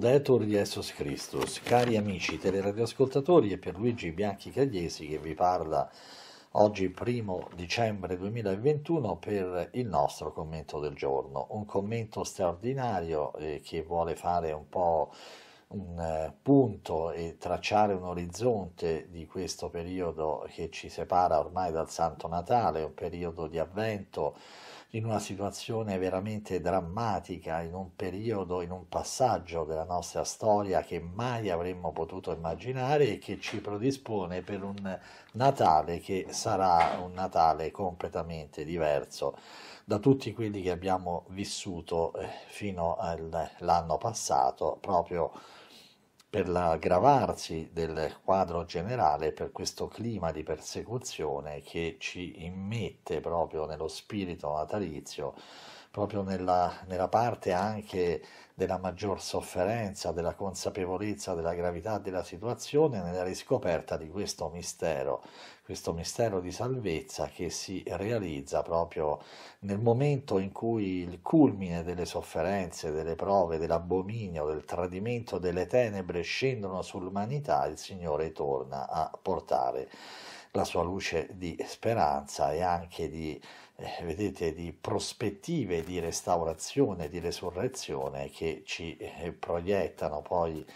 Laudetur Jesus Christus, cari amici teleradioascoltatori e Pierluigi Bianchi Cagliesi che vi parla oggi primo dicembre 2021 per il nostro commento del giorno, un commento straordinario eh, che vuole fare un po' un eh, punto e tracciare un orizzonte di questo periodo che ci separa ormai dal Santo Natale, un periodo di avvento, in una situazione veramente drammatica, in un periodo, in un passaggio della nostra storia che mai avremmo potuto immaginare e che ci predispone per un Natale che sarà un Natale completamente diverso da tutti quelli che abbiamo vissuto eh, fino all'anno passato, proprio per l'aggravarsi del quadro generale, per questo clima di persecuzione che ci immette proprio nello spirito natalizio proprio nella, nella parte anche della maggior sofferenza, della consapevolezza della gravità della situazione, nella riscoperta di questo mistero, questo mistero di salvezza che si realizza proprio nel momento in cui il culmine delle sofferenze, delle prove, dell'abominio, del tradimento, delle tenebre scendono sull'umanità, il Signore torna a portare la sua luce di speranza e anche di eh, vedete, di prospettive di restaurazione, di resurrezione che ci eh, proiettano poi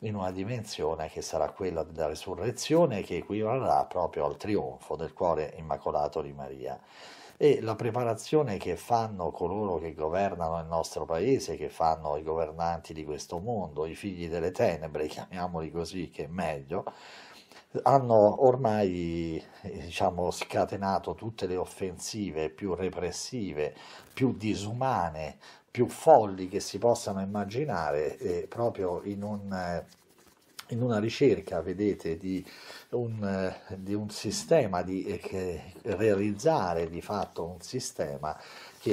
in una dimensione che sarà quella della resurrezione che equivarrà proprio al trionfo del cuore immacolato di Maria. E la preparazione che fanno coloro che governano il nostro paese, che fanno i governanti di questo mondo, i figli delle tenebre, chiamiamoli così, che è meglio, hanno ormai eh, diciamo, scatenato tutte le offensive più repressive, più disumane, più folli che si possano immaginare eh, proprio in, un, eh, in una ricerca, vedete, di un, eh, di un sistema, di eh, realizzare di fatto un sistema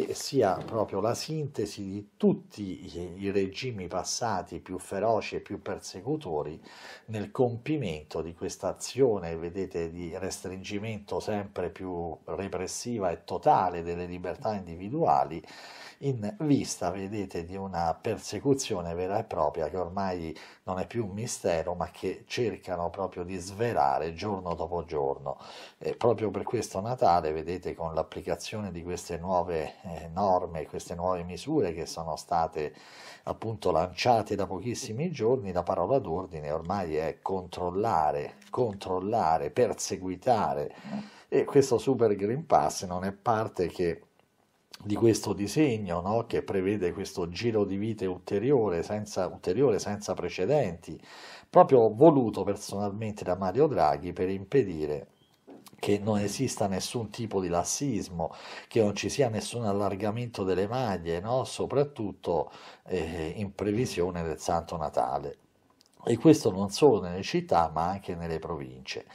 che sia proprio la sintesi di tutti i regimi passati più feroci e più persecutori nel compimento di questa azione, vedete, di restringimento sempre più repressiva e totale delle libertà individuali in vista, vedete, di una persecuzione vera e propria che ormai non è più un mistero, ma che cercano proprio di svelare giorno dopo giorno. E proprio per questo Natale, vedete, con l'applicazione di queste nuove eh, norme, queste nuove misure che sono state appunto lanciate da pochissimi giorni, la parola d'ordine ormai è controllare, controllare, perseguitare e questo Super Green Pass non è parte che di questo disegno no? che prevede questo giro di vite ulteriore senza, ulteriore, senza precedenti, proprio voluto personalmente da Mario Draghi per impedire che non esista nessun tipo di lassismo, che non ci sia nessun allargamento delle maglie, no? soprattutto eh, in previsione del Santo Natale. E questo non solo nelle città ma anche nelle province.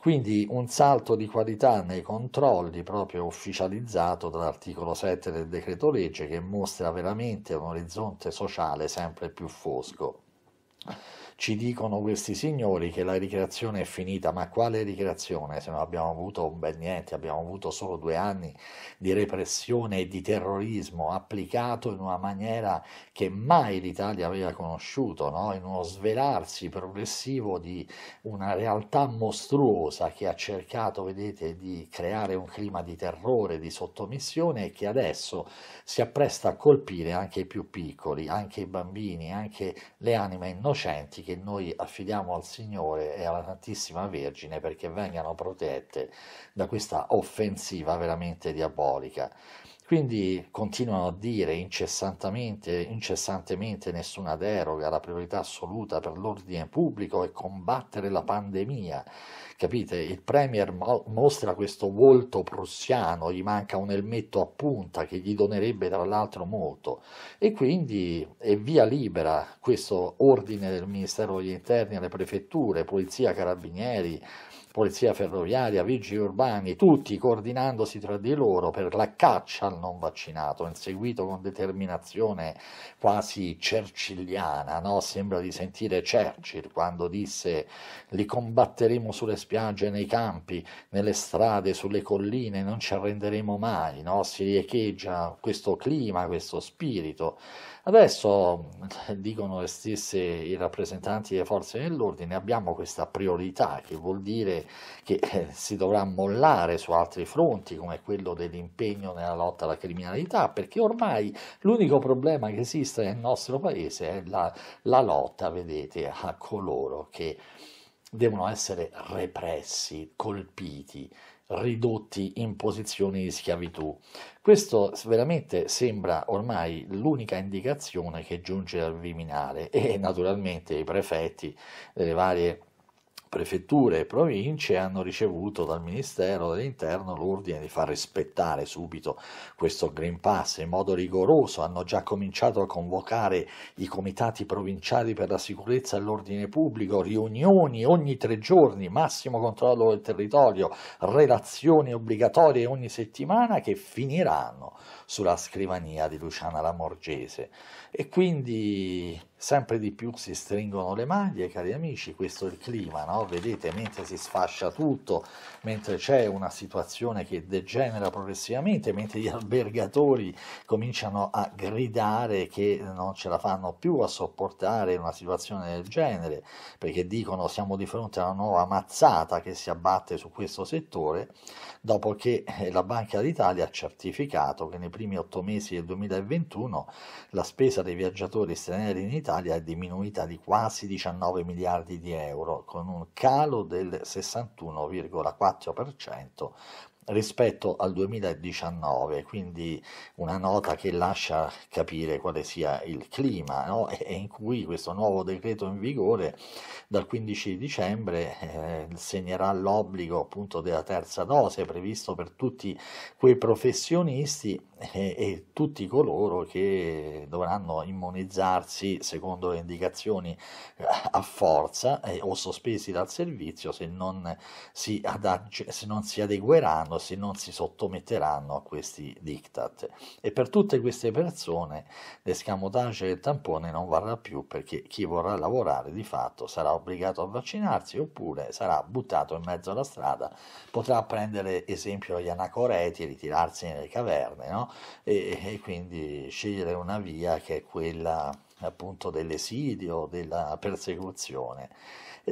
Quindi un salto di qualità nei controlli proprio ufficializzato dall'articolo 7 del decreto legge che mostra veramente un orizzonte sociale sempre più fosco. Ci dicono questi signori che la ricreazione è finita, ma quale ricreazione? Se non abbiamo avuto un bel niente, abbiamo avuto solo due anni di repressione e di terrorismo applicato in una maniera che mai l'Italia aveva conosciuto, no? in uno svelarsi progressivo di una realtà mostruosa che ha cercato, vedete, di creare un clima di terrore, di sottomissione e che adesso si appresta a colpire anche i più piccoli, anche i bambini, anche le anime innocenti che noi affidiamo al Signore e alla Santissima Vergine perché vengano protette da questa offensiva veramente diabolica. Quindi continuano a dire incessantemente, incessantemente nessuna deroga, la priorità assoluta per l'ordine pubblico è combattere la pandemia. Capite? Il Premier mostra questo volto prussiano, gli manca un elmetto a punta che gli donerebbe tra l'altro molto. E quindi è via libera questo ordine del Ministero degli Interni alle prefetture, Polizia, Carabinieri, polizia ferroviaria, vigili urbani, tutti coordinandosi tra di loro per la caccia al non vaccinato, inseguito con determinazione quasi cercilliana, no? sembra di sentire Churchill quando disse li combatteremo sulle spiagge, nei campi, nelle strade, sulle colline, non ci arrenderemo mai, no? si riecheggia questo clima, questo spirito. Adesso dicono le stesse i rappresentanti delle forze dell'ordine, abbiamo questa priorità che vuol dire che eh, si dovrà mollare su altri fronti come quello dell'impegno nella lotta alla criminalità, perché ormai l'unico problema che esiste nel nostro paese è la, la lotta, vedete, a coloro che devono essere repressi, colpiti, ridotti in posizioni di schiavitù. Questo veramente sembra ormai l'unica indicazione che giunge al Viminale e naturalmente i prefetti delle varie prefetture e province hanno ricevuto dal Ministero dell'Interno l'ordine di far rispettare subito questo Green Pass in modo rigoroso, hanno già cominciato a convocare i comitati provinciali per la sicurezza e l'ordine pubblico, riunioni ogni tre giorni, massimo controllo del territorio, relazioni obbligatorie ogni settimana che finiranno sulla scrivania di Luciana Lamorgese. E quindi Sempre di più si stringono le maglie, cari amici, questo è il clima, no? Vedete, mentre si sfascia tutto, mentre c'è una situazione che degenera progressivamente, mentre gli albergatori cominciano a gridare che non ce la fanno più a sopportare una situazione del genere, perché dicono siamo di fronte a una nuova mazzata che si abbatte su questo settore, dopo che eh, la Banca d'Italia ha certificato che nei primi otto mesi del 2021 la spesa dei viaggiatori stranieri in Italia l'Italia è diminuita di quasi 19 miliardi di euro, con un calo del 61,4% rispetto al 2019, quindi una nota che lascia capire quale sia il clima no? e in cui questo nuovo decreto in vigore dal 15 dicembre eh, segnerà l'obbligo appunto della terza dose previsto per tutti quei professionisti e, e, tutti coloro che dovranno immunizzarsi secondo le indicazioni eh, a forza eh, o sospesi dal servizio se non, si adag- se non si adegueranno, se non si sottometteranno a questi diktat. E per tutte queste persone l'escamotage del tampone non varrà più perché chi vorrà lavorare di fatto sarà obbligato a vaccinarsi oppure sarà buttato in mezzo alla strada, potrà prendere esempio gli anacoreti e ritirarsi nelle caverne, no? e, e quindi scegliere una via che è quella appunto dell'esilio, della persecuzione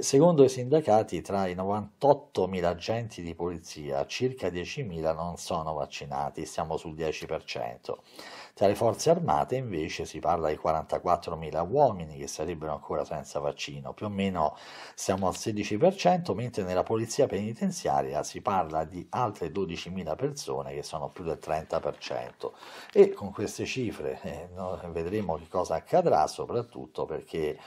Secondo i sindacati, tra i 98.000 agenti di polizia, circa 10.000 non sono vaccinati, siamo sul 10%. Tra le forze armate invece si parla di 44.000 uomini che sarebbero ancora senza vaccino, più o meno siamo al 16%, mentre nella polizia penitenziaria si parla di altre 12.000 persone che sono più del 30%. E con queste cifre eh, vedremo che cosa accadrà, soprattutto perché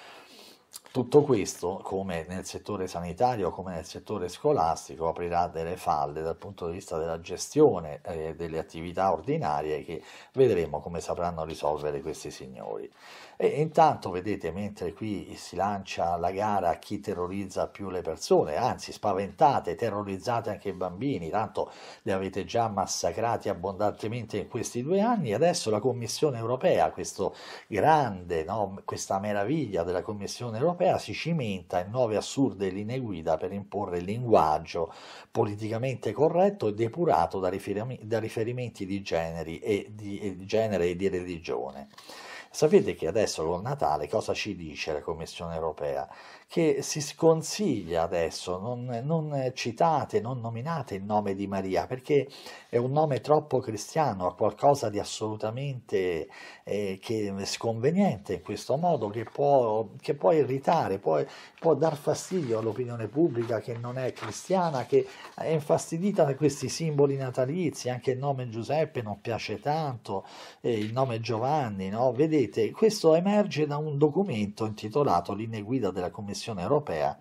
tutto questo, come nel settore sanitario, come nel settore scolastico, aprirà delle falle dal punto di vista della gestione eh, delle attività ordinarie che vedremo come sapranno risolvere questi signori. E intanto vedete, mentre qui si lancia la gara a chi terrorizza più le persone, anzi spaventate, terrorizzate anche i bambini, tanto li avete già massacrati abbondantemente in questi due anni, adesso la Commissione europea, grande, no, questa meraviglia della Commissione europea, europea si cimenta in nuove assurde linee guida per imporre il linguaggio politicamente corretto e depurato da, riferim da riferimenti di, e di, di genere e di religione. Sapete che adesso con Natale cosa ci dice la Commissione europea? che si sconsiglia adesso, non, non, citate, non nominate il nome di Maria, perché è un nome troppo cristiano, ha qualcosa di assolutamente eh, che, sconveniente in questo modo, che può, che può irritare, può, può, dar fastidio all'opinione pubblica che non è cristiana, che è infastidita da questi simboli natalizi, anche il nome Giuseppe non piace tanto, eh, il nome Giovanni, no? vedete, questo emerge da un documento intitolato Linee guida della Commissione Commissione europea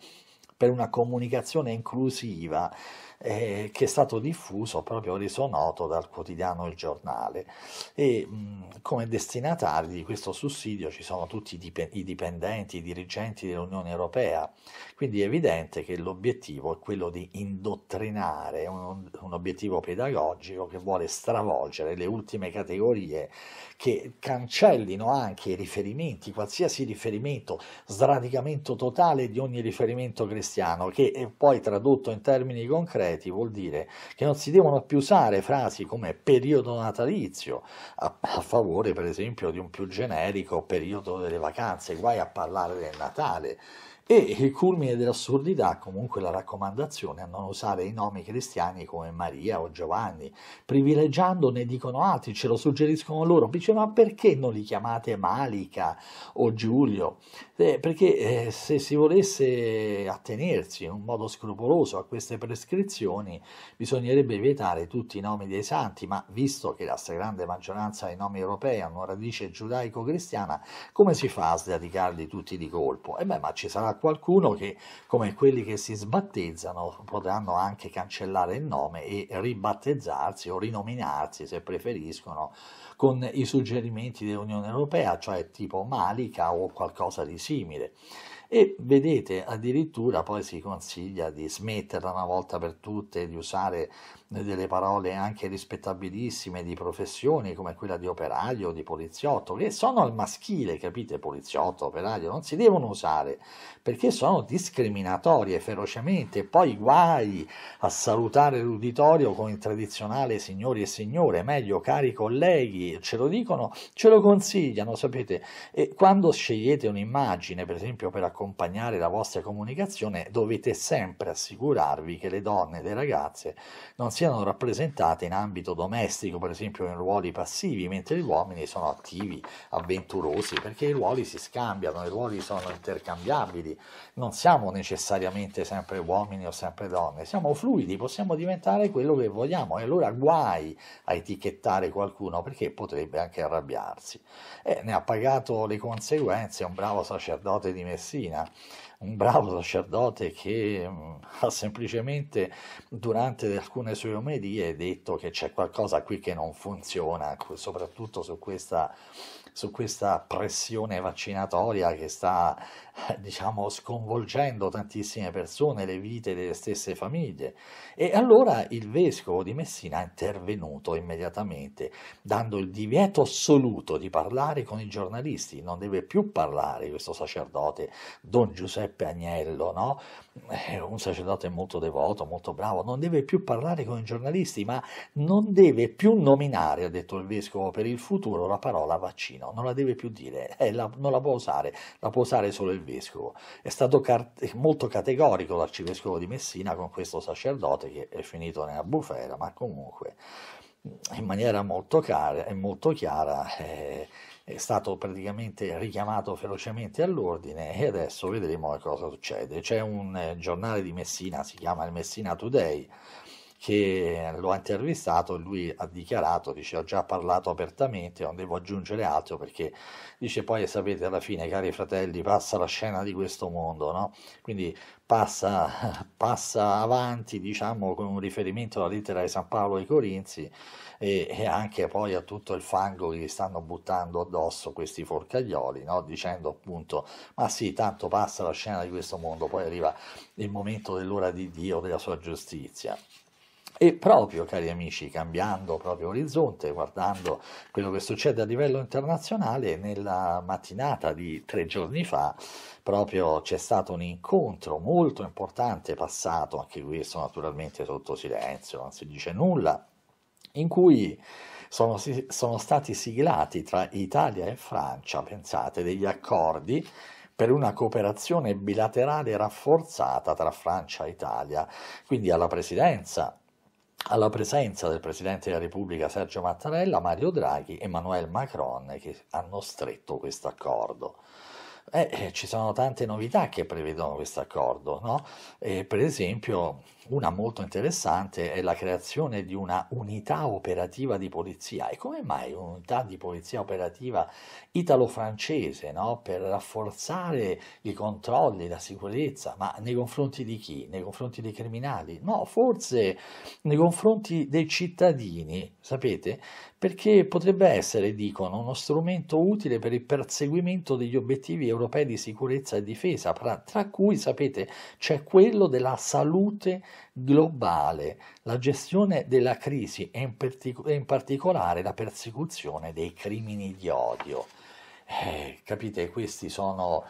per una comunicazione inclusiva eh, che è stato diffuso, proprio reso noto dal quotidiano Il Giornale. E mh, come destinatari di questo sussidio ci sono tutti i, dipendenti, i dirigenti dell'Unione Europea, quindi è evidente che l'obiettivo è quello di indottrinare, un, un obiettivo pedagogico che vuole stravolgere le ultime categorie che cancellino anche i riferimenti, qualsiasi riferimento, sradicamento totale di ogni riferimento cristiano, che è poi tradotto in termini concreti concreti vuol dire che non si devono più usare frasi come periodo natalizio a, a favore per esempio di un più generico periodo delle vacanze, guai a parlare del Natale. E il culmine dell'assurdità, comunque, la raccomandazione a non usare i nomi cristiani come Maria o Giovanni, privilegiando ne dicono altri, ce lo suggeriscono loro. Dice, ma perché non li chiamate Malika o Giulio? Eh, perché eh, se si volesse attenersi in un modo scrupoloso a queste prescrizioni, bisognerebbe vietare tutti i nomi dei santi, ma visto che la stragrande maggioranza dei nomi europei hanno radice giudaico-cristiana, come si fa a sradicarli tutti di colpo? E eh beh, ma ci sarà qualcuno che, come quelli che si sbattezzano, potranno anche cancellare il nome e ribattezzarsi o rinominarsi, se preferiscono, con i suggerimenti dell'Unione Europea, cioè tipo Malika o qualcosa di simile e vedete addirittura poi si consiglia di smetterla una volta per tutte di usare delle parole anche rispettabilissime di professioni come quella di operaio o di poliziotto che sono al maschile capite poliziotto operaio non si devono usare perché sono discriminatorie ferocemente poi guai a salutare l'uditorio con il tradizionale signori e signore meglio cari colleghi ce lo dicono ce lo consigliano sapete e quando scegliete un'immagine per esempio per accompagnare accompagnare la vostra comunicazione dovete sempre assicurarvi che le donne e le ragazze non siano rappresentate in ambito domestico, per esempio in ruoli passivi, mentre gli uomini sono attivi, avventurosi, perché i ruoli si scambiano, i ruoli sono intercambiabili, non siamo necessariamente sempre uomini o sempre donne, siamo fluidi, possiamo diventare quello che vogliamo e allora guai a etichettare qualcuno perché potrebbe anche arrabbiarsi. E eh, ne ha pagato le conseguenze un bravo sacerdote di Messina, Marina, un bravo sacerdote che mm, ha semplicemente durante alcune sue omelie detto che c'è qualcosa qui che non funziona, soprattutto su questa, su questa pressione vaccinatoria che sta diciamo, sconvolgendo tantissime persone, le vite delle stesse famiglie. E allora il vescovo di Messina è intervenuto immediatamente, dando il divieto assoluto di parlare con i giornalisti, non deve più parlare questo sacerdote, don Giuseppe Agnello, no? Eh, un sacerdote molto devoto, molto bravo, non deve più parlare con i giornalisti, ma non deve più nominare, ha detto il vescovo, per il futuro la parola vaccino, non la deve più dire, eh, la, non la può usare, la può usare solo il vescovo. È stato molto categorico l'arcivescovo di Messina con questo sacerdote che è finito nella bufera, ma comunque in maniera molto, cara, molto chiara eh, è stato praticamente richiamato ferocemente all'ordine e adesso vedremo cosa succede. C'è un eh, giornale di Messina, si chiama il Messina Today, che lo ha intervistato lui ha dichiarato, dice ho già parlato apertamente, non devo aggiungere altro perché dice poi sapete alla fine cari fratelli passa la scena di questo mondo, no? quindi passa, passa avanti diciamo con un riferimento alla lettera di San Paolo ai Corinzi e, e, anche poi a tutto il fango che gli stanno buttando addosso questi forcaglioli, no? dicendo appunto ma sì tanto passa la scena di questo mondo, poi arriva il momento dell'ora di Dio, della sua giustizia. E proprio, cari amici, cambiando proprio orizzonte, guardando quello che succede a livello internazionale, nella mattinata di tre giorni fa proprio c'è stato un incontro molto importante passato, anche questo naturalmente sotto silenzio, non si dice nulla, in cui sono, sono stati siglati tra Italia e Francia, pensate, degli accordi per una cooperazione bilaterale rafforzata tra Francia e Italia. Quindi alla presidenza alla presenza del Presidente della Repubblica Sergio Mattarella, Mario Draghi e Emmanuel Macron che hanno stretto questo accordo. Eh, eh ci sono tante novità che prevedono questo accordo, no? eh, per esempio una molto interessante è la creazione di una unità operativa di polizia. E come mai un'unità di polizia operativa italo-francese no? per rafforzare i controlli, la sicurezza? Ma nei confronti di chi? Nei confronti dei criminali? No, forse nei confronti dei cittadini, sapete? Perché potrebbe essere, dicono, uno strumento utile per il perseguimento degli obiettivi europei di sicurezza e difesa, tra cui, sapete, c'è quello della salute globale, la gestione della crisi e in, partic- in particolare la persecuzione dei crimini di odio. Eh, capite, queste sono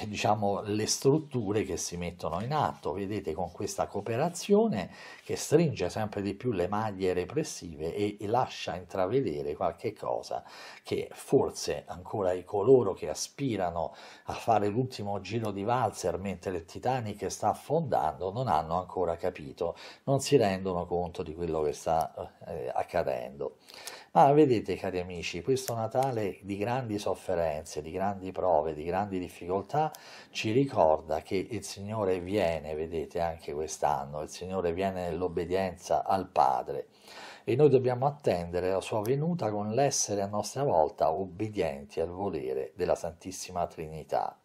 eh, diciamo, le strutture che si mettono in atto, vedete con questa cooperazione che stringe sempre di più le maglie repressive e, lascia intravedere qualche cosa che forse ancora i coloro che aspirano a fare l'ultimo giro di valzer mentre il Titanic sta affondando non hanno ancora capito, non si rendono conto di quello che sta eh, accadendo. Ma ah, vedete, cari amici, questo Natale di grandi sofferenze, di grandi prove, di grandi difficoltà, ci ricorda che il Signore viene, vedete anche quest'anno, il Signore viene nell'obbedienza al Padre e noi dobbiamo attendere la sua venuta con l'essere a nostra volta obbedienti al volere della Santissima Trinità.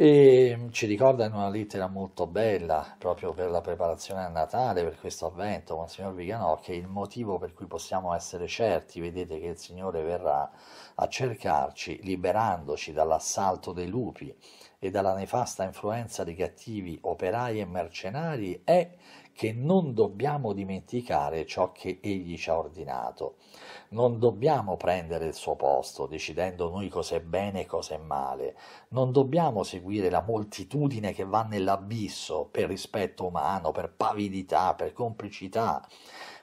E mm, ci ricorda in una lettera molto bella proprio per la preparazione a Natale, per questo avvento, Monsignor Viganò, che il motivo per cui possiamo essere certi, vedete che il Signore verrà a cercarci, liberandoci dall'assalto dei lupi e dalla nefasta influenza dei cattivi operai e mercenari, è che non dobbiamo dimenticare ciò che Egli ci ha ordinato. Non dobbiamo prendere il suo posto, decidendo noi cos'è bene e cos'è male. Non dobbiamo seguire la moltitudine che va nell'abisso per rispetto umano, per pavidità, per complicità,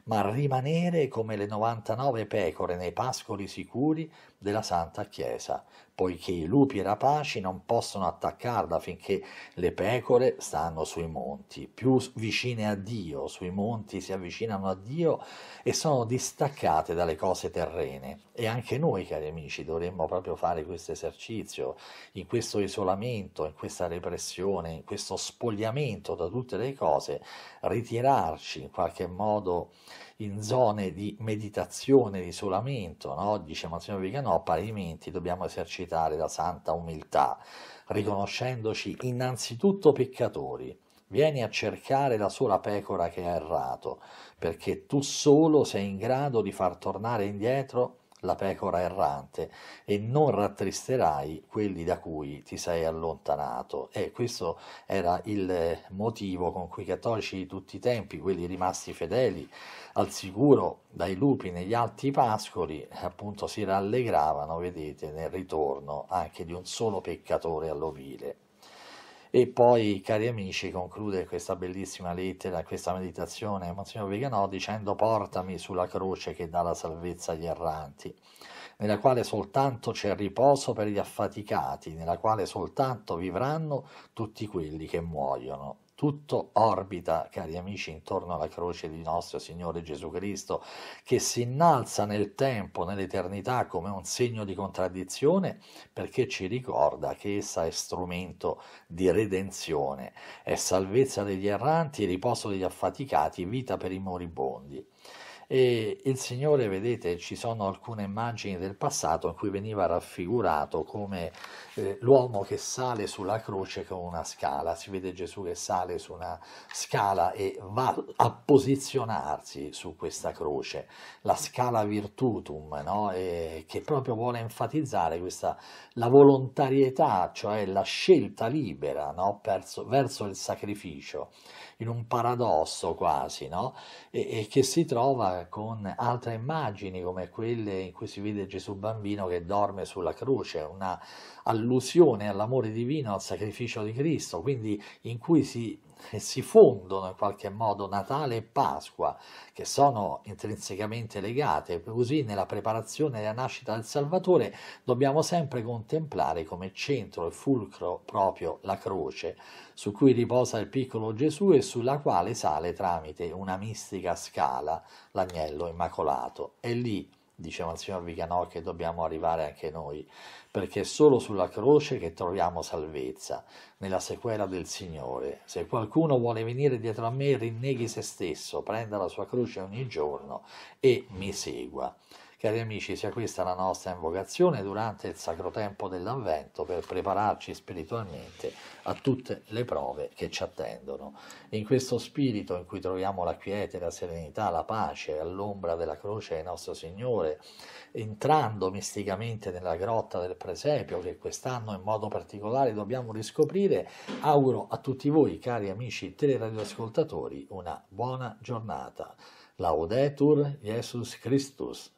ma rimanere come le 99 pecore nei pascoli sicuri della Santa Chiesa, poiché i lupi rapaci non possono attaccarla finché le pecore stanno sui monti. Più vicine a Dio, sui monti si avvicinano a Dio e sono distaccate dalle cose terrene. E anche noi, cari amici, dovremmo proprio fare questo esercizio, in questo isolamento, in questa repressione, in questo spogliamento da tutte le cose, ritirarci in qualche modo in zone di meditazione, di isolamento, no? dice Monsignor Viganò, parimenti dobbiamo esercitare la santa umiltà, riconoscendoci innanzitutto peccatori. Vieni a cercare la sola pecora che ha errato, perché tu solo sei in grado di far tornare indietro la pecora errante e non rattristerai quelli da cui ti sei allontanato. E questo era il motivo con cui i cattolici di tutti i tempi, quelli rimasti fedeli al sicuro dai lupi negli alti pascoli, appunto si rallegravano, vedete, nel ritorno anche di un solo peccatore all'ovile. E poi, cari amici, conclude questa bellissima lettera, questa meditazione, Monsignor Viganò, dicendo portami sulla croce che dà la salvezza agli erranti, nella quale soltanto c'è riposo per gli affaticati, nella quale soltanto vivranno tutti quelli che muoiono tutto orbita, cari amici, intorno alla croce di nostro Signore Gesù Cristo, che si innalza nel tempo, nell'eternità, come un segno di contraddizione, perché ci ricorda che essa è strumento di redenzione, è salvezza degli erranti, riposo degli affaticati, vita per i moribondi. E il Signore, vedete, ci sono alcune immagini del passato in cui veniva raffigurato come eh, l'uomo che sale sulla croce con una scala, si vede Gesù che sale su una scala e va a posizionarsi su questa croce, la scala virtutum, no? e, che proprio vuole enfatizzare questa, la volontarietà, cioè la scelta libera no? Perso, verso il sacrificio in un paradosso quasi, no? e, e che si trova con altre immagini come quelle in cui si vede Gesù bambino che dorme sulla croce, una allusione all'amore divino, al sacrificio di Cristo, quindi in cui si e si fondono in qualche modo Natale e Pasqua, che sono intrinsecamente legate, così nella preparazione della nascita del Salvatore dobbiamo sempre contemplare come centro e fulcro proprio la croce, su cui riposa il piccolo Gesù e sulla quale sale tramite una mistica scala l'agnello immacolato. È lì diceva il signor Viganò che dobbiamo arrivare anche noi, perché è solo sulla croce che troviamo salvezza, nella sequela del Signore. Se qualcuno vuole venire dietro a me, rinneghi se stesso, prenda la sua croce ogni giorno e mi segua. Cari amici, sia questa la nostra invocazione durante il sacro tempo dell'Avvento per prepararci spiritualmente a tutte le prove che ci attendono. In questo spirito in cui troviamo la quiete, la serenità, la pace all'ombra della croce del nostro Signore, entrando misticamente nella grotta del presepio che quest'anno in modo particolare dobbiamo riscoprire, auguro a tutti voi, cari amici teleradioascoltatori, una buona giornata. Laudetur Jesus Christus.